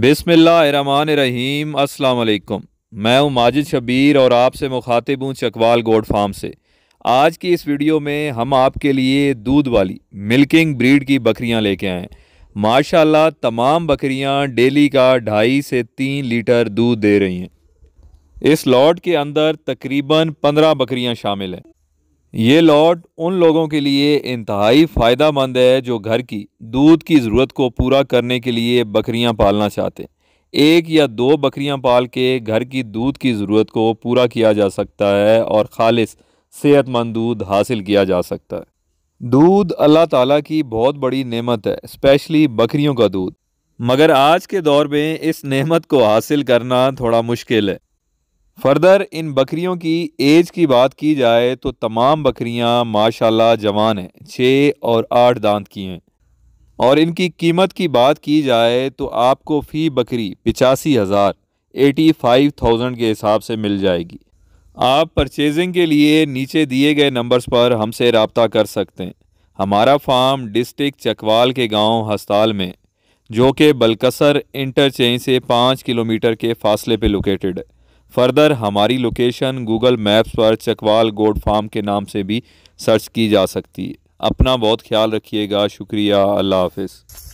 बिसमीम असलकम मैं हूं माजिद शबीर और आपसे मुखातिब हूं चकवाल गोड फार्म से आज की इस वीडियो में हम आपके लिए दूध वाली मिल्किंग ब्रीड की बकरियां लेके आए हैं माशाल्लाह तमाम बकरियां डेली का ढाई से तीन लीटर दूध दे रही हैं इस लॉट के अंदर तकरीबन पंद्रह बकरियां शामिल हैं ये लॉट उन लोगों के लिए इंतहाई फ़ायदा मंद है जो घर की दूध की ज़रूरत को पूरा करने के लिए बकरियां पालना चाहते एक या दो बकरियां पाल के घर की दूध की ज़रूरत को पूरा किया जा सकता है और खालिश सेहतमंद दूध हासिल किया जा सकता है दूध अल्लाह ताला की बहुत बड़ी नेमत है स्पेशली बकरियों का दूध मगर आज के दौर में इस नेमत को हासिल करना थोड़ा मुश्किल है फर्दर इन बकरियों की एज की बात की जाए तो तमाम बकरियां माशाल्लाह जवान हैं छः और आठ दांत की हैं और इनकी कीमत की बात की जाए तो आपको फ़ी बकरी पिचासी हज़ार एटी फाइव थाउजेंड के हिसाब से मिल जाएगी आप परचेजिंग के लिए नीचे दिए गए नंबर्स पर हमसे रबता कर सकते हैं हमारा फार्म डिस्ट्रिक्ट चकवाल के गांव हस्ताल में जो कि बलकसर इंटरचेंज से पाँच किलोमीटर के फासले पे लोकेटेड है फर्दर हमारी लोकेशन गूगल मैप्स पर चकवाल गोड फार्म के नाम से भी सर्च की जा सकती है अपना बहुत ख्याल रखिएगा शुक्रिया अल्लाह हाफिज़